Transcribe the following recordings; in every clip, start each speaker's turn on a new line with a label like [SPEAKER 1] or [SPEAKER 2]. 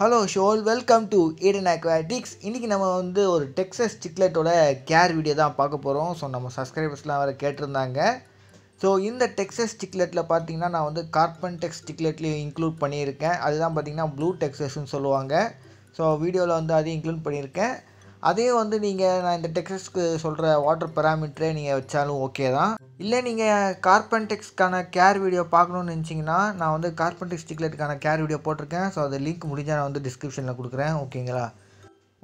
[SPEAKER 1] hello shoal welcome to Eden Aquatics இன்றைக்கி நம்ம வந்து ஒரு டெக்ஸஸ் சிக்லெட்டோட கேர் வீடியோ தான் பார்க்க போகிறோம் ஸோ நம்ம சப்ஸ்கிரைபர்ஸ்லாம் வேறு கேட்டிருந்தாங்க ஸோ இந்த டெக்ஸஸ் சிக்லெட்டில் பார்த்தீங்கன்னா நான் வந்து கார்பன் டெக்ஸ் சிக்லெட்லேயும் இன்க்ளூட் பண்ணியிருக்கேன் அதுதான் பார்த்திங்கன்னா ப்ளூ டெக்ஸஸ்ன்னு சொல்லுவாங்க ஸோ வீடியோவில் வந்து அதையும் இன்க்ளூட் பண்ணியிருக்கேன் அதையும் வந்து நீங்கள் நான் இந்த டெக்ஸஸ்க்கு சொல்கிற வாட்டர் பெராமீட்டரே நீங்கள் வச்சாலும் ஓகே தான் இல்லை நீங்கள் கார்பன்டெக்ஸ்க்கான கேர் வீடியோ பார்க்கணுன்னு நினச்சிங்கன்னா நான் வந்து கார்பன்டெக்ஸ் டிக்லெட்டுக்கான கேர் வீடியோ போட்டிருக்கேன் ஸோ அது லிங்க் முடிஞ்சால் நான் வந்து டிஸ்கிரிப்ஷனில் கொடுக்குறேன் ஓகேங்களா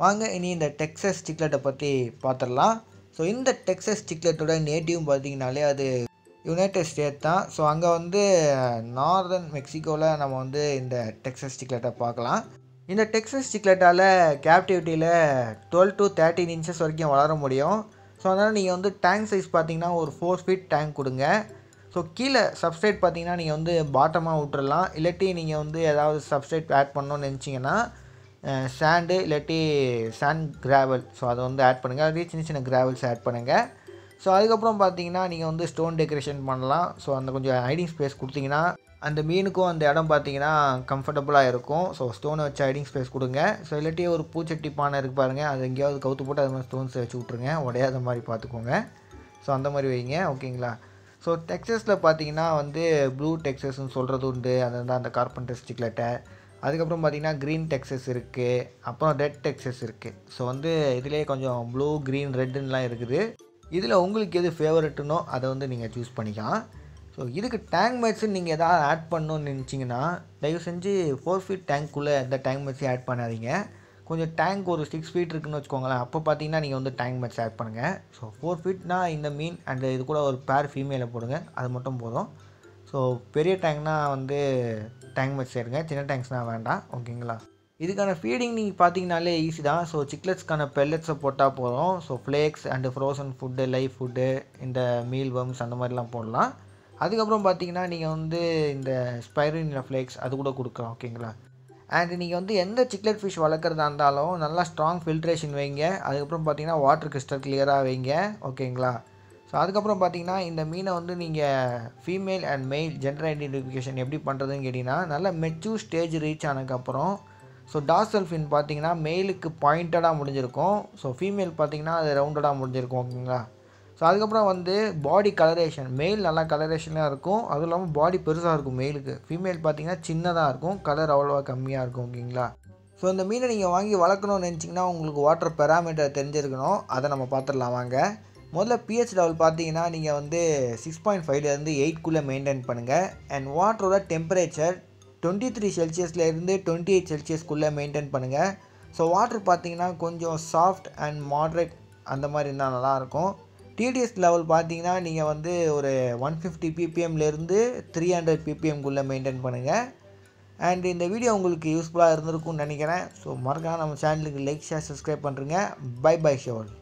[SPEAKER 1] வாங்க இனி இந்த டெக்ஸஸ் டிக்லெட்டை பற்றி பார்த்துடலாம் ஸோ இந்த டெக்ஸஸ் டிக்லெட்டோட நேட்டிவ் பார்த்தீங்கனாலே அது யுனைடெட் ஸ்டேட் தான் ஸோ அங்கே வந்து நார்தன் மெக்சிகோவில் நம்ம வந்து இந்த டெக்ஸஸ் டிக்லெட்டை பார்க்கலாம் இந்த டெக்ஸஸ் டிக்லெட்டால் கேப்டிவிட்டியில் டுவெல் டு தேர்ட்டின் இன்ச்சஸ் வரைக்கும் வளர முடியும் ஸோ அதனால் நீங்கள் வந்து டேங்க் சைஸ் பார்த்தீங்கன்னா ஒரு ஃபோர் ஃபீட் டேங்க் கொடுங்க ஸோ கீழே சப்ஸ்ட்ரேட் பார்த்தீங்கன்னா நீங்கள் வந்து பாட்டமாக விட்டுறலாம் இல்லாட்டி நீங்கள் வந்து ஏதாவது சப்ஸ்ட்ரேட் ஆட் பண்ணணும்னு நினச்சிங்கன்னா சாண்டு இல்லாட்டி சாண்ட் கிராவல் ஸோ அதை வந்து ஆட் பண்ணுங்கள் அதே சின்ன சின்ன கிராவல்ஸ் ஆட் பண்ணுங்கள் ஸோ அதுக்கப்புறம் பார்த்தீங்கன்னா நீங்கள் வந்து ஸ்டோன் டெக்கரேஷன் பண்ணலாம் ஸோ அந்த கொஞ்சம் ஹைடிங் ஸ்பேஸ் கொடுத்தீங்கன்னா அந்த மீனுக்கும் அந்த இடம் பார்த்தீங்கன்னா கம்ஃபர்டபுளாக இருக்கும் ஸோ ஸ்டோனை வச்சு ஹைடிங் ஸ்பேஸ் கொடுங்க ஸோ இல்லாட்டி ஒரு பூச்சட்டி பானை இருக்கு பாருங்கள் அது எங்கேயாவது கவுத்து போட்டு அது மாதிரி ஸ்டோன்ஸ் வச்சு விட்ருங்க உடையாத மாதிரி பார்த்துக்கோங்க ஸோ அந்த மாதிரி வைங்க ஓகேங்களா ஸோ டெக்ஸஸில் பார்த்தீங்கன்னா வந்து ப்ளூ டெக்ஸஸ்ன்னு சொல்கிறது உண்டு தான் அந்த கார்பன்டர் ஸ்டிக்லெட்டை அதுக்கப்புறம் பார்த்தீங்கன்னா க்ரீன் டெக்ஸஸ் இருக்குது அப்புறம் ரெட் டெக்ஸஸ் இருக்குது ஸோ வந்து இதிலே கொஞ்சம் ப்ளூ க்ரீன் ரெட்டுன்னெலாம் இருக்குது இதில் உங்களுக்கு எது ஃபேவரட்டுனோ அதை வந்து நீங்கள் சூஸ் பண்ணிக்கலாம் ஸோ இதுக்கு டேங்க் மேட்ஸு நீங்கள் எதாவது ஆட் பண்ணணும்னு நினச்சிங்கன்னா தயவு செஞ்சு ஃபோர் ஃபீட் டேங்க்குள்ளே எந்த டேங்க் மேட்ஸையும் ஆட் பண்ணாதீங்க கொஞ்சம் டேங்க் ஒரு சிக்ஸ் ஃபீட் இருக்குன்னு வச்சுக்கோங்களேன் அப்போ பார்த்தீங்கன்னா நீங்கள் வந்து டேங்க் மேட்ச் ஆட் பண்ணுங்கள் ஸோ ஃபோர் ஃபீட்னா இந்த மீன் அண்ட் இது கூட ஒரு பேர் ஃபீமேலை போடுங்க அது மட்டும் போதும் ஸோ பெரிய டேங்க்னால் வந்து டேங்க் மேட்ச் சேருங்க சின்ன டேங்க்ஸ்னால் வேண்டாம் ஓகேங்களா இதுக்கான ஃபீடிங் நீங்கள் பார்த்தீங்கனாலே ஈஸி தான் ஸோ சிக்லெட்ஸ்க்கான பெல்லட்ஸை போட்டால் போதும் so flakes and frozen food live food இந்த மீல் வம்ஸ் அந்த மாதிரிலாம் போடலாம் அதுக்கப்புறம் பார்த்தீங்கன்னா நீங்கள் வந்து இந்த ஸ்பைரின் ஃப்ளேக்ஸ் அது கூட கொடுக்கலாம் ஓகேங்களா அண்ட் நீங்கள் வந்து எந்த சிக்லெட் ஃபிஷ் வளர்க்குறதா இருந்தாலும் நல்லா ஸ்ட்ராங் ஃபில்ட்ரேஷன் வைங்க அதுக்கப்புறம் பார்த்தீங்கன்னா வாட்டர் கிறிஸ்டல் கிளியராக வைங்க ஓகேங்களா ஸோ அதுக்கப்புறம் பார்த்தீங்கன்னா இந்த மீனை வந்து நீங்கள் female and male gender identification எப்படி பண்ணுறதுன்னு கேட்டிங்கன்னா நல்லா மெச்சூர் ஸ்டேஜ் ரீச் ஆனதுக்கப்புறம் ஸோ டாஸ் செல்ஃபின் பார்த்தீங்கன்னா மெயிலுக்கு பாயிண்டடாக முடிஞ்சிருக்கும் ஸோ ஃபீமேல் பார்த்தீங்கன்னா அது ரவுண்டடாக முடிஞ்சிருக்கும் ஓகேங்களா ஸோ அதுக்கப்புறம் வந்து பாடி கலரேஷன் மெயில் நல்லா கலரேஷனாக இருக்கும் அதுவும் இல்லாமல் பாடி பெருசாக இருக்கும் மெயிலுக்கு ஃபீமேல் பார்த்தீங்கன்னா சின்னதாக இருக்கும் கலர் அவ்வளோவா கம்மியாக இருக்கும் ஓகேங்களா ஸோ இந்த மீனை நீங்கள் வாங்கி வளர்க்கணும்னு நினச்சிங்கன்னா உங்களுக்கு வாட்டர் பெராமீட்டர் தெரிஞ்சிருக்கணும் அதை நம்ம பார்த்துடலாம் வாங்க முதல்ல பிஹெச் லெவல் பார்த்தீங்கன்னா நீங்கள் வந்து சிக்ஸ் பாயிண்ட் ஃபைவ்லேருந்து எயிட்குள்ளே மெயின்டைன் பண்ணுங்கள் அண்ட் வாட்டரோட டெம்பரேச்சர் டுவெண்ட்டி த்ரீ செல்சியஸ்லேருந்து டுவெண்ட்டி எயிட் செல்சியஸ்க்குள்ளே மெயின்டைன் பண்ணுங்கள் ஸோ வாட்டர் பார்த்தீங்கன்னா கொஞ்சம் சாஃப்ட் அண்ட் மாட்ரேட் அந்த மாதிரி இருந்தால் நல்லாயிருக்கும் டிடிஎஸ் லெவல் பார்த்தீங்கன்னா நீங்கள் வந்து ஒரு ஒன் ஃபிஃப்டி பிபிஎம்லேருந்து த்ரீ ஹண்ட்ரட் பிபிஎம்குள்ளே மெயின்டைன் பண்ணுங்கள் அண்ட் இந்த வீடியோ உங்களுக்கு யூஸ்ஃபுல்லாக இருந்திருக்கும்னு நினைக்கிறேன் ஸோ மறக்காமல் நம்ம சேனலுக்கு லைக் ஷேர் சப்ஸ்கிரைப் பண்ணுறேங்க பை பை ஷோல்